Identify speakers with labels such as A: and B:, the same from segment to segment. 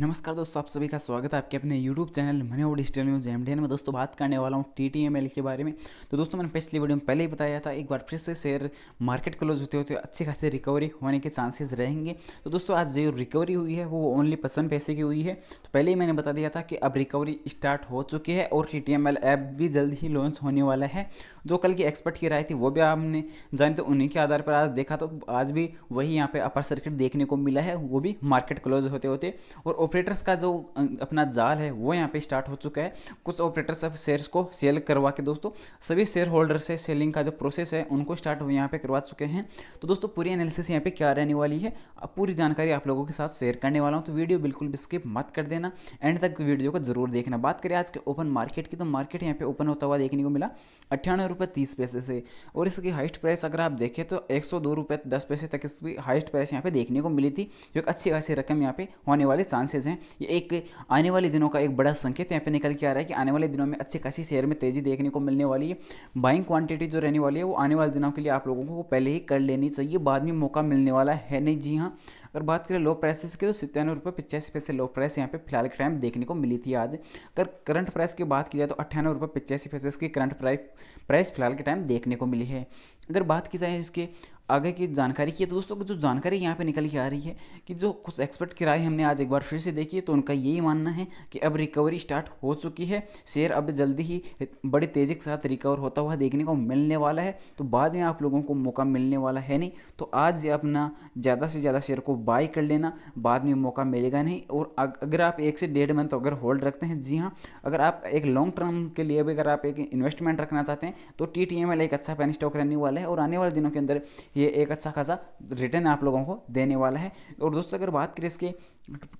A: नमस्कार दोस्तों आप सभी का स्वागत है आपके अपने YouTube चैनल मनी और डिजिटल न्यूज़ एम डी में दोस्तों बात करने वाला हूँ टी टी एम एल के बारे में तो दोस्तों मैंने पिछली वीडियो में पहले ही बताया था एक बार फिर से शेयर मार्केट क्लोज होते होते अच्छी खासी रिकवरी होने के चांसेस रहेंगे तो दोस्तों आज जो रिकवरी हुई है वो ओनली पसंद पैसे की हुई है तो पहले ही मैंने बता दिया था कि अब रिकवरी स्टार्ट हो चुकी है और T T M L app भी जल्द ही लॉन्च होने वाला है जो कल की एक्सपर्ट की राय थी वो भी आपने जाने तो उन्हीं के आधार पर आज देखा तो आज भी वही यहाँ पर अपर सर्किट देखने को मिला है वो भी मार्केट क्लोज होते होते और ऑपरेटर्स का जो अपना जाल है वो यहाँ पे स्टार्ट हो चुका है कुछ ऑपरेटर्स अब शेयर्स को सेल करवा के दोस्तों सभी शेयर होल्डर से सेलिंग का जो प्रोसेस है उनको स्टार्ट यहाँ पे करवा चुके हैं तो दोस्तों पूरी एनालिसिस यहाँ पे क्या रहने वाली है अब पूरी जानकारी आप लोगों के साथ शेयर करने वाला हूँ तो वीडियो बिल्कुल भी स्किप मत कर देना एंड तक वीडियो को जरूर देखना बात करें आज के ओपन मार्केट की तो मार्केट यहाँ पे ओपन होता हुआ देखने को मिला अट्ठानवे तीस पैसे से और इसकी हाइस्ट प्राइस अगर आप देखें तो एक सौ दो दस पैसे तक इसकी हाइस्ट प्राइस यहाँ पे देखने को मिली थी जो एक अच्छी खासी रकम यहाँ पे होने वाले चांसेस इंडेक्सेज हैं ये एक आने वाले दिनों का एक बड़ा संकेत यहाँ पे निकल के आ रहा है कि आने वाले दिनों में अच्छे खासी शेयर में तेजी देखने को मिलने वाली है बाइंग क्वांटिटी जो रहने वाली है वो आने वाले दिनों के लिए आप लोगों को पहले ही कर लेनी चाहिए बाद में मौका मिलने वाला है नहीं जी हाँ अगर बात करें लो प्राइसेस की तो सितानवे रुपये पचासी पैसे लो प्राइस यहाँ पे फिलहाल के टाइम देखने को मिली थी आज अगर करंट प्राइस की बात की जाए तो अट्ठानवे रुपये पचासी पैसे इसकी करंट प्राइस प्राइस फिलहाल के टाइम देखने को मिली है अगर बात की जाए इसके आगे की जानकारी की तो दोस्तों जो जानकारी यहाँ पे निकल के आ रही है कि जो कुछ एक्सपर्ट की राय हमने आज एक बार फिर से देखी है तो उनका यही मानना है कि अब रिकवरी स्टार्ट हो चुकी है शेयर अब जल्दी ही बड़ी तेज़ी के साथ रिकवर होता हुआ देखने को मिलने वाला है तो बाद में आप लोगों को मौका मिलने वाला है नहीं तो आज अपना ज़्यादा से ज़्यादा शेयर को बाय कर लेना बाद में मौका मिलेगा नहीं और अगर आप एक से डेढ़ मंथ अगर होल्ड रखते हैं जी हाँ अगर आप एक लॉन्ग टर्म के लिए भी अगर आप एक इन्वेस्टमेंट रखना चाहते हैं तो टी टी एम एल एक अच्छा पेन स्टॉक रहने वाला है और आने वाले दिनों के अंदर ये एक अच्छा खासा रिटर्न आप लोगों को देने वाला है और दोस्तों अगर बात करें इसके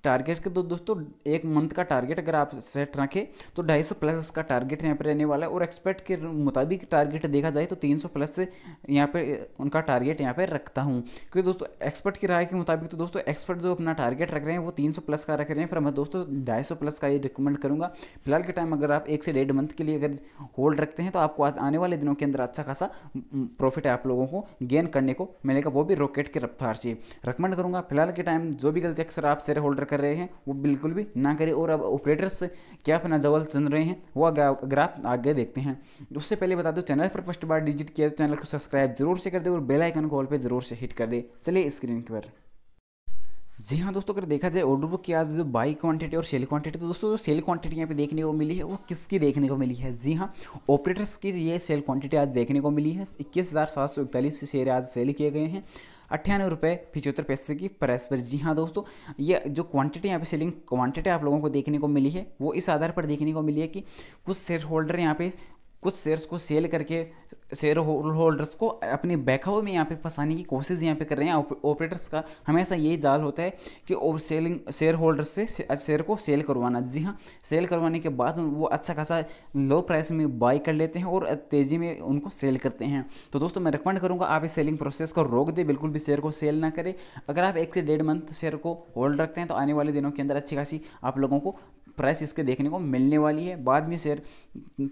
A: टारगेट के दो दोस्तों एक मंथ का टारगेट अगर आप सेट रखें तो ढाई सौ प्लस इसका टारगेट यहाँ पर रहने वाला है और एक्सपर्ट के मुताबिक टारगेट देखा जाए तो तीन सौ प्लस से यहाँ पे उनका टारगेट यहाँ पे रखता हूँ क्योंकि दोस्तों एक्सपर्ट की राय के मुताबिक तो दोस्तों एक्सपर्ट जो अपना टारगेट रख रहे हैं वो तीन सौ प्लस का रख रहे हैं फिर मैं दोस्तों ढाई सौ प्लस का ये रिकमेंड करूँगा फिलहाल के टाइम अगर आप एक से डेढ़ मंथ के लिए अगर होल्ड रखते हैं तो आपको आने वाले दिनों के अंदर अच्छा खासा प्रॉफिट आप लोगों को गेन करने को मिलेगा वो भी रॉकेट की रफ्तार से रिकमेंड करूँगा फिलहाल के टाइम जो भी गलती अक्सर आप शेयर शेयर होल्डर कर रहे हैं वो बिल्कुल भी ना करें और अब ऑपरेटर्स क्या अपना जवल चुन रहे हैं वह ग्राफ आगे देखते हैं उससे पहले बता दो चैनल पर फर्स्ट बार डिजिट किया तो चैनल को सब्सक्राइब जरूर से कर दे और बेल आइकन को ऑल जरूर से हिट कर दे चलिए स्क्रीन पर जी हाँ दोस्तों अगर देखा जाए ऑर्डर बुक की आज जो बाई क्वांटिटी और सेल क्वांटिटी तो दोस्तों जो सेल क्वांटिटी यहाँ पे देखने को मिली है वो किसकी देखने को मिली है जी हाँ ऑपरेटर्स की ये सेल क्वांटिटी आज देखने को मिली है इक्कीस हज़ार सात सौ इकतालीस शेयर आज सेल किए गए हैं अट्ठानवे रुपये पिचहत्तर पैसे की प्राइस पर जी हाँ दोस्तों ये जो क्वांटिटी यहाँ पे सेलिंग क्वांटिटी आप लोगों को देखने को मिली है वो इस आधार पर देखने को मिली है कि कुछ शेयर होल्डर यहाँ पे कुछ शेयर्स को सेल करके शेयर होल्डर्स को अपने बैकअप में यहाँ पे फंसाने की कोशिश यहाँ पे कर रहे हैं ऑपरेटर्स का हमेशा यही जाल होता है कि ओवर सेलिंग शेयर होल्डर्स से शेयर को सेल करवाना जी हाँ सेल करवाने के बाद वो अच्छा खासा लो प्राइस में बाई कर लेते हैं और तेज़ी में उनको सेल करते हैं तो दोस्तों मैं रिकमेंड करूँगा आप इस सेलिंग प्रोसेस को रोक दें बिल्कुल भी शेयर को सेल ना करें अगर आप एक से डेढ़ मंथ शेयर को होल्ड रखते हैं तो आने वाले दिनों के अंदर अच्छी खासी आप लोगों को प्राइस इसके देखने को मिलने वाली है बाद में शेयर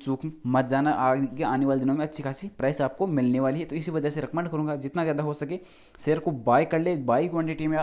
A: चूक मत जाना आगे आने वाले दिनों में अच्छी खासी प्राइस आपको मिलने वाली है तो इसी वजह से रिकमेंड करूँगा जितना ज़्यादा हो सके शेयर को बाय कर ले बाई क्वान्टिटी में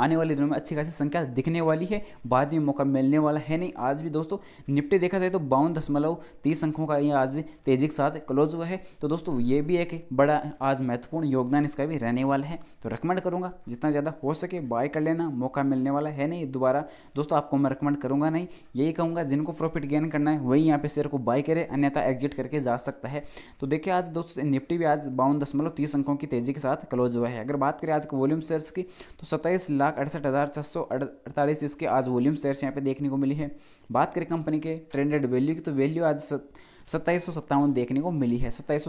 A: आने वाले दिनों में अच्छी खासी संख्या दिखने वाली है बाद में मौका मिलने वाला है नहीं आज भी दोस्तों निपटे देखा जाए तो बावन दशमलव तीस अंकों का ये आज तेजी के साथ क्लोज हुआ है तो दोस्तों ये भी एक बड़ा आज महत्वपूर्ण योगदान इसका भी रहने वाला है तो रिकमेंड करूँगा जितना ज़्यादा हो सके बाय कर लेना मौका मिलने वाला है नहीं दोबारा दोस्तों आपको मैं रिकमेंड करूँगा नहीं यही कहूँगा जिनको प्रॉफिट गेन करना है वही यहाँ पे शेयर को बाय करे अन्यथा एग्जिट करके जा सकता है तो देखिए आज दोस्तों निपटी भी आज बावन दशमलव तीस अंकों की तेजी के साथ क्लोज हुआ है अगर बात करें आज के वॉल्यूम शेयर्स की तो सत्ताईस लाख लाख अड़सठ हज़ार छः सौ अड़तालीस इसके आज वॉल्यूम शेयर्स यहाँ पे देखने को मिली है बात करें कंपनी के ट्रेंडेड वैल्यू की तो वैल्यू आज सत्ताईस देखने को मिली है सत्ताईस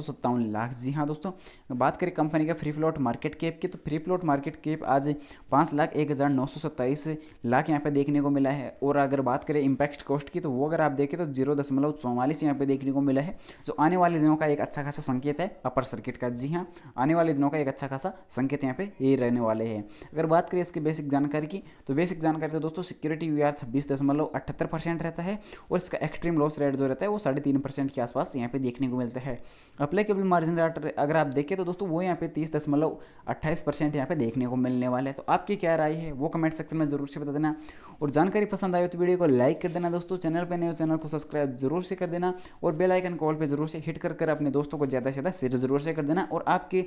A: लाख जी हाँ दोस्तों बात करें कंपनी का फ्री फ्लोट मार्केट कैप की तो फ्री फ्लोट मार्केट कैप आज पाँच लाख एक हज़ार नौ सौ सत्ताईस लाख यहाँ पे देखने को मिला है और अगर बात करें इम्पैक्ट कॉस्ट की तो वो अगर आप देखें तो जीरो दशमलव चौवालीस यहाँ पे देखने को मिला है जो आने वाले दिनों का एक अच्छा खासा संकेत है अपर सर्किट का जी हाँ आने वाले दिनों का एक अच्छा खासा संकेत यहाँ पे ये रहने वाले हैं अगर बात करें इसकी बेसिक जानकारी की तो बेसिक जानकारी तो दोस्तों सिक्योरिटी वी आर छब्बीस दशमलव अठहत्तर परसेंट रहता है और इसका एक्सट्रीम लॉस रेट जो रहता है वो साढ़े तीन परसेंट परसेंट के आसपास यहाँ पे देखने को मिलता है अप्लाईकेबल मार्जिन रेट अगर आप देखें तो दोस्तों वो यहाँ पे तीस दशमलव अट्ठाईस परसेंट यहाँ पे देखने को मिलने वाला है तो आपकी क्या राय है वो कमेंट सेक्शन में जरूर से बता देना और जानकारी पसंद आए तो वीडियो को लाइक कर देना दोस्तों चैनल पर नए चैनल को सब्सक्राइब जरूर से कर देना और बेलाइकन कॉल पर जरूर से हिट कर कर अपने दोस्तों को ज़्यादा से ज़्यादा शेयर जरूर से कर देना और आपकी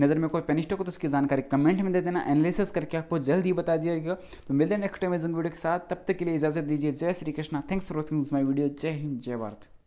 A: नज़र में कोई पेनिस्ट हो तो उसकी जानकारी कमेंट में दे देना एनालिसिस करके आपको जल्द ही बता गया तो मिलते हैं नेक्स्ट अमेजन वीडियो के साथ तब तक के लिए इजाजत दीजिए जय Shri Krishna thanks for watching my video जय हिंद जय भारत